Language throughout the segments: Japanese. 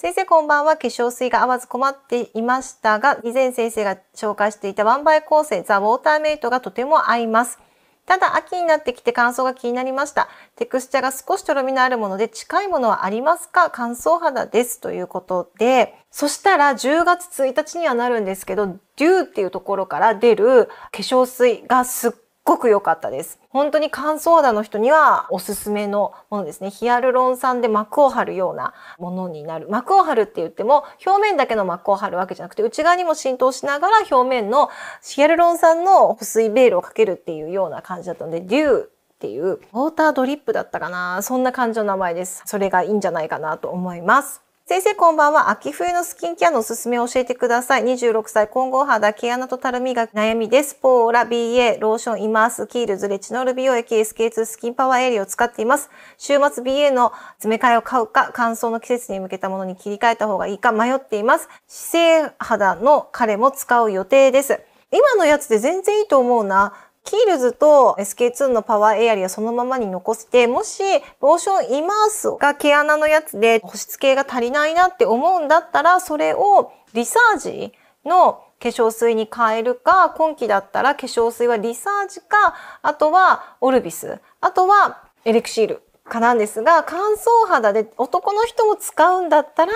先生こんばんは。化粧水が合わず困っていましたが、以前先生が紹介していたワンバイ構成、ザ・ウォーターメイトがとても合います。ただ、秋になってきて乾燥が気になりました。テクスチャが少しとろみのあるもので、近いものはありますか乾燥肌です。ということで、そしたら10月1日にはなるんですけど、デューっていうところから出る化粧水がすっごく良かったです。本当に乾燥肌の人にはおすすめのものですね。ヒアルロン酸で膜を張るようなものになる。膜を張るって言っても表面だけの膜を張るわけじゃなくて内側にも浸透しながら表面のヒアルロン酸の保水ベールをかけるっていうような感じだったので、デューっていうウォータードリップだったかな。そんな感じの名前です。それがいいんじゃないかなと思います。先生こんばんは。秋冬のスキンケアのおすすめを教えてください。26歳、混合肌、毛穴とたるみが悩みです。ポーラ、BA、ローション、イマース、キールズ、レチノール美容液、SK2 スキンパワーエリアを使っています。週末 BA の詰め替えを買うか、乾燥の季節に向けたものに切り替えた方がいいか迷っています。姿勢肌の彼も使う予定です。今のやつで全然いいと思うな。キールズと SK2 のパワーエアリアそのままに残して、もしローションイマースが毛穴のやつで保湿系が足りないなって思うんだったら、それをリサージの化粧水に変えるか、今季だったら化粧水はリサージか、あとはオルビス、あとはエレクシールかなんですが、乾燥肌で男の人も使うんだったら、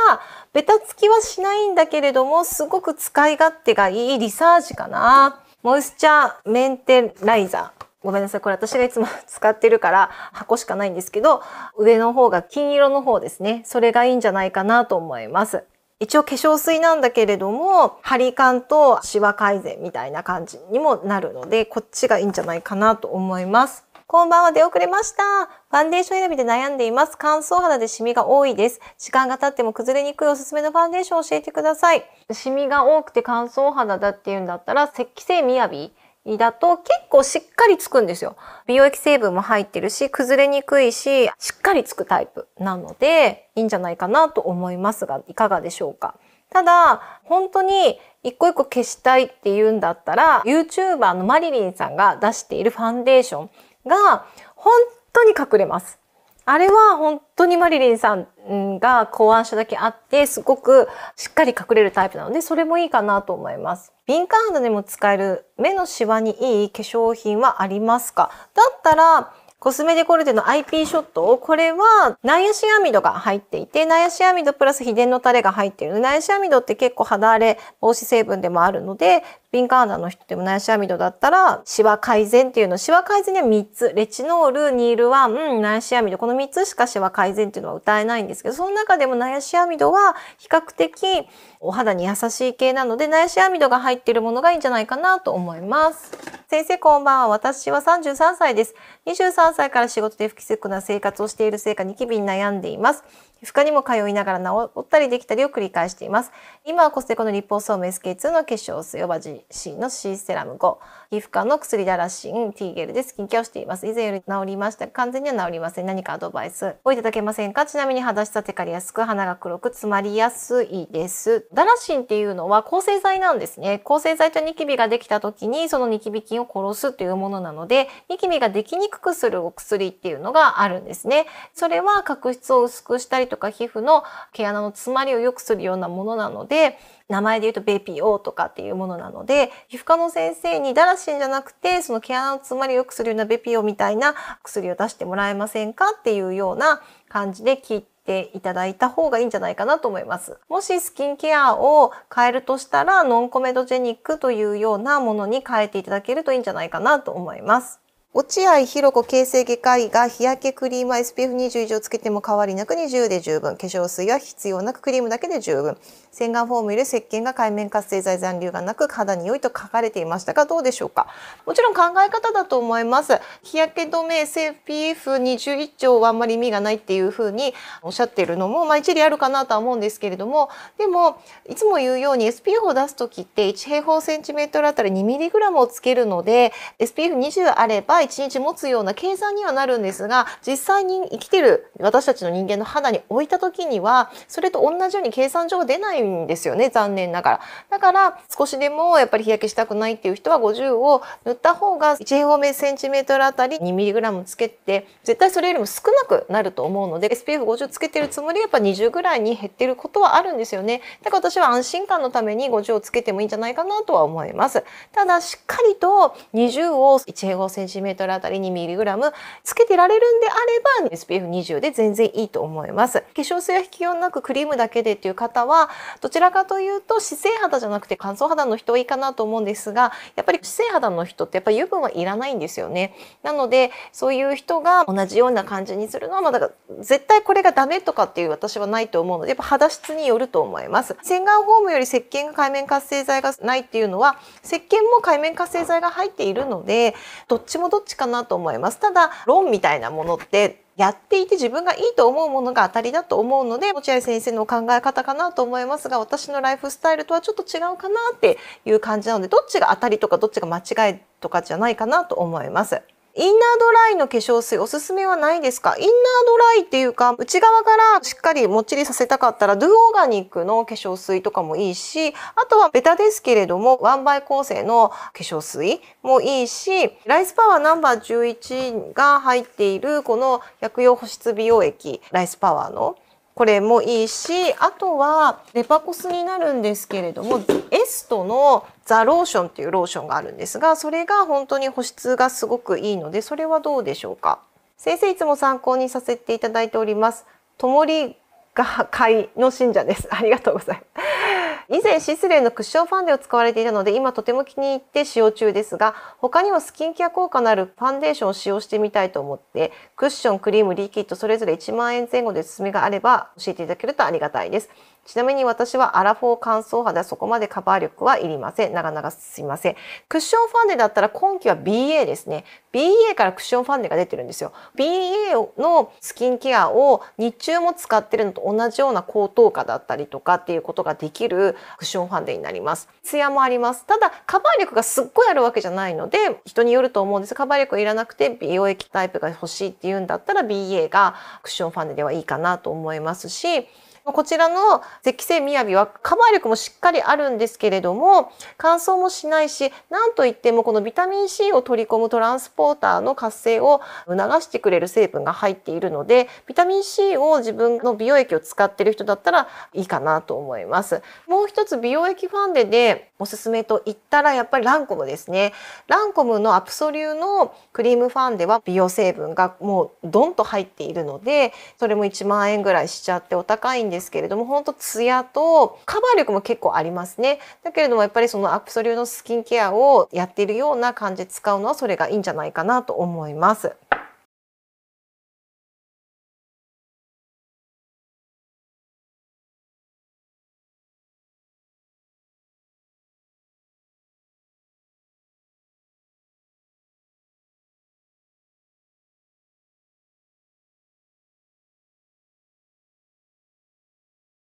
ベタつきはしないんだけれども、すごく使い勝手がいいリサージかな。モイスチャーメンテライザー。ごめんなさい。これ私がいつも使ってるから箱しかないんですけど、上の方が金色の方ですね。それがいいんじゃないかなと思います。一応化粧水なんだけれども、ハリ感とシワ改善みたいな感じにもなるので、こっちがいいんじゃないかなと思います。こんばんは、出遅れました。ファンデーション選びで悩んでいます。乾燥肌でシミが多いです。時間が経っても崩れにくいおすすめのファンデーションを教えてください。シミが多くて乾燥肌だっていうんだったら、石器性みやびだと結構しっかりつくんですよ。美容液成分も入ってるし、崩れにくいし、しっかりつくタイプなので、いいんじゃないかなと思いますが、いかがでしょうか。ただ、本当に一個一個消したいっていうんだったら、YouTuber のマリリンさんが出しているファンデーション。が本当に隠れます。あれは本当にマリリンさんが考案しただけあって、すごくしっかり隠れるタイプなので、それもいいかなと思います。敏感肌でも使える目のシワにいい化粧品はありますかだったら、コスメデコルテの IP ショットを、これは、ナイアシアミドが入っていて、ナイアシアミドプラス秘伝のタレが入っている。ナイアシアミドって結構肌荒れ防止成分でもあるので、敏感肌の人でもナイアシアミドだったら、シワ改善っていうの、シワ改善には3つ、レチノール、ニールワン、ナイアシアミド、この3つしかシワ改善っていうのは歌えないんですけど、その中でもナイアシアミドは比較的お肌に優しい系なので、ナイアシアミドが入っているものがいいんじゃないかなと思います。先生こんばんは。私は33歳です。23歳から仕事で不規則な生活をしているせいかニキビに悩んでいます。皮膚科にも通いながら治ったりできたりを繰り返しています。今はコステコのリポソーム SK2 の化粧水、オバジシーのシ C セラム5、皮膚科の薬だらしん、ティーゲルでスキンケアをしています。以前より治りました完全には治りません。何かアドバイスをいただけませんかちなみに肌質はテカりやすく、鼻が黒く詰まりやすいです。ダラシンっていうのは抗生剤なんですね。抗生剤とニキビができた時に、そのニキビ菌を殺すというものなので、ニキビができにくくするお薬っていうのがあるんですね。それは角質を薄くしたりとか皮膚の毛穴の詰まりを良くするようなものなので名前で言うとベピオとかっていうものなので皮膚科の先生にダラシンじゃなくてその毛穴の詰まりを良くするようなベピオみたいな薬を出してもらえませんかっていうような感じで聞いてていただいた方がいいんじゃないかなと思います。もしスキンケアを変えるとしたらノンコメドジェニックというようなものに変えていただけるといいんじゃないかなと思います。落合博子形成外科医が日焼けクリームは SPF20 以上つけても変わりなく20で十分。化粧水は必要なくクリームだけで十分。洗顔フォームより石鹸が界面活性剤残留がなく肌に良いと書かれていましたがどうでしょうかもちろん考え方だと思います。日焼け止め SPF20 以上はあんまり意味がないっていうふうにおっしゃっているのも、まあ、一理あるかなとは思うんですけれどもでもいつも言うように SPF を出す時って1平方センチメートルあたり2ミリグラムをつけるので SPF20 あれば1日持つような計算にはなるんですが実際に生きてる私たちの人間の肌に置いた時にはそれと同じように計算上出ないんですよね残念ながら。だから少しでもやっぱり日焼けしたくないっていう人は50を塗った方が1平方メセンチメートルあたり 2mg つけて絶対それよりも少なくなると思うので SPF50 つけてるつもりやっぱ20ぐらいに減ってることはあるんですよね。だから私は安心感のために50をつけてもいいんじゃないかなとは思います。ただしっかりと20を1平方センチメートルトルあたり 2mg つけてられるんであれば SPF20 で全然いいと思います。化粧水は必要なくクリームだけでっていう方はどちらかというと姿勢肌じゃなくて乾燥肌の人はいいかなと思うんですがやっぱり姿勢肌の人ってやっぱり油分はいらないんですよね。なのでそういう人が同じような感じにするのはまだから絶対これがダメとかっていう私はないと思うのでやっぱ肌質によると思います。洗顔フォームより石鹸が海面活性剤がないっていうのは石鹸も界面活性剤が入っているのでどっちもどっっちかなと思います。ただ論みたいなものってやっていて自分がいいと思うものが当たりだと思うので落合先生の考え方かなと思いますが私のライフスタイルとはちょっと違うかなっていう感じなのでどっちが当たりとかどっちが間違いとかじゃないかなと思います。インナードライの化粧水おすすめはないですかインナードライっていうか内側からしっかりもっちりさせたかったらドゥオーガニックの化粧水とかもいいしあとはベタですけれどもワンバイ構成の化粧水もいいしライスパワーナンバー11が入っているこの薬用保湿美容液ライスパワーのこれもいいしあとはレパコスになるんですけれどもエストのザ・ローションっていうローションがあるんですがそれが本当に保湿がすごくいいのでそれはどうでしょうか先生いつも参考にさせていただいておりますともりが会 の信者ですありがとうございます以前シスレのクッションファンデを使われていたので今とても気に入って使用中ですが他にもスキンケア効果のあるファンデーションを使用してみたいと思ってクッションクリームリキッドそれぞれ1万円前後でおすすめがあれば教えていただけるとありがたいです。ちなみに私はアラフォー乾燥肌はそこまでカバー力はいりません。長々すいません。クッションファンデだったら今季は BA ですね。BA からクッションファンデが出てるんですよ。BA のスキンケアを日中も使ってるのと同じような高等価だったりとかっていうことができるクッションファンデになります。ツヤもあります。ただカバー力がすっごいあるわけじゃないので人によると思うんですカバー力いらなくて美容液タイプが欲しいっていうんだったら BA がクッションファンデではいいかなと思いますしこちらの石性みやびはカバー力もしっかりあるんですけれども乾燥もしないしなんといってもこのビタミン C を取り込むトランスポーターの活性を促してくれる成分が入っているのでビタミン C を自分の美容液を使っている人だったらいいかなと思います。もう一つ美容液ファンデでおすすめと言ったらやっぱりランコムですね。ランコムのアプソリューのクリームファンデは美容成分がもうドンと入っているのでそれも1万円ぐらいしちゃってお高いんですけれどもほんとツヤとカバー力も結構ありますねだけれどもやっぱりそのアプソーのスキンケアをやっているような感じで使うのはそれがいいんじゃないかなと思います。